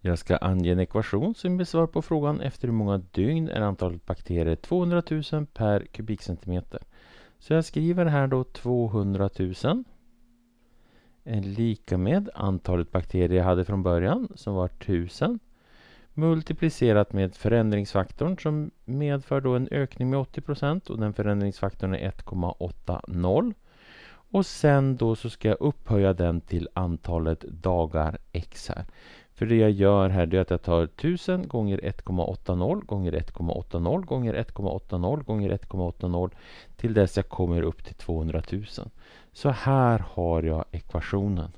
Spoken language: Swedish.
Jag ska ange en ekvation som ger svar på frågan efter hur många dygn är antalet bakterier 200 000 per kubikcentimeter. Så jag skriver här då 200 000 är lika med antalet bakterier jag hade från början som var 1000 multiplicerat med förändringsfaktorn som medför då en ökning med 80 procent och den förändringsfaktorn är 1,80 och sen då så ska jag upphöja den till antalet dagar x här. För det jag gör här är att jag tar 1000 gånger 1,80 gånger 1,80 gånger 1,80 gånger 1,80 till dess jag kommer upp till 200 000. Så här har jag ekvationen.